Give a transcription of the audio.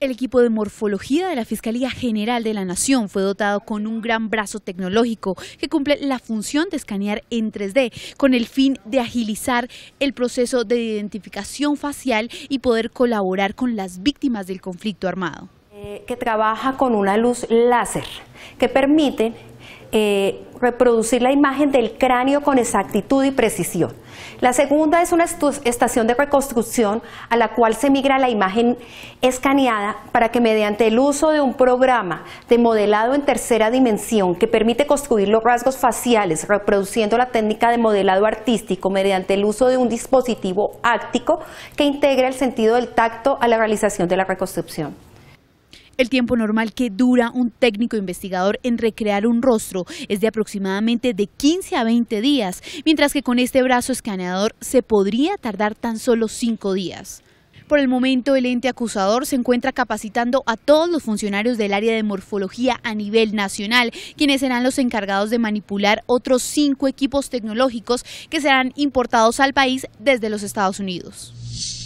El equipo de morfología de la Fiscalía General de la Nación fue dotado con un gran brazo tecnológico que cumple la función de escanear en 3D con el fin de agilizar el proceso de identificación facial y poder colaborar con las víctimas del conflicto armado. Eh, que trabaja con una luz láser que permite eh, reproducir la imagen del cráneo con exactitud y precisión. La segunda es una estación de reconstrucción a la cual se migra la imagen escaneada para que mediante el uso de un programa de modelado en tercera dimensión que permite construir los rasgos faciales reproduciendo la técnica de modelado artístico mediante el uso de un dispositivo áctico que integra el sentido del tacto a la realización de la reconstrucción. El tiempo normal que dura un técnico investigador en recrear un rostro es de aproximadamente de 15 a 20 días, mientras que con este brazo escaneador se podría tardar tan solo 5 días. Por el momento, el ente acusador se encuentra capacitando a todos los funcionarios del área de morfología a nivel nacional, quienes serán los encargados de manipular otros cinco equipos tecnológicos que serán importados al país desde los Estados Unidos.